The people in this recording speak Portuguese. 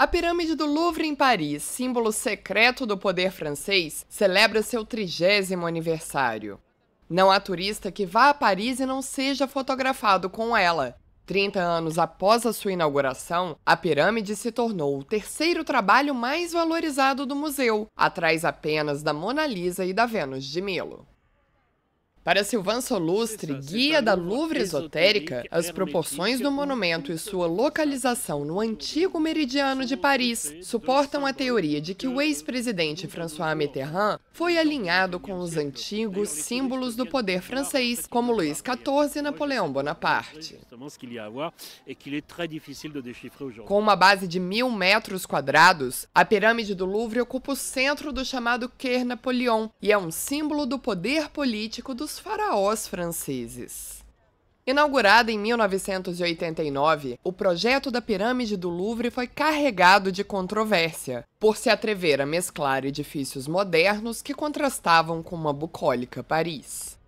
A Pirâmide do Louvre em Paris, símbolo secreto do poder francês, celebra seu trigésimo aniversário. Não há turista que vá a Paris e não seja fotografado com ela. 30 anos após a sua inauguração, a pirâmide se tornou o terceiro trabalho mais valorizado do museu, atrás apenas da Mona Lisa e da Vênus de Milo. Para Silvan Solustre, guia da Louvre Esotérica, as proporções do é monumento e sua localização no antigo meridiano de Paris suportam a teoria de que o ex-presidente François Mitterrand foi é alinhado com os antigos símbolos do é poder francês, como Luís XIV e Napoleão Bonaparte. Com uma base de mil metros quadrados, a pirâmide do Louvre ocupa o centro do chamado Quer Napoleon e é um símbolo do poder político do dos faraós franceses. Inaugurada em 1989, o projeto da Pirâmide do Louvre foi carregado de controvérsia, por se atrever a mesclar edifícios modernos que contrastavam com uma bucólica Paris.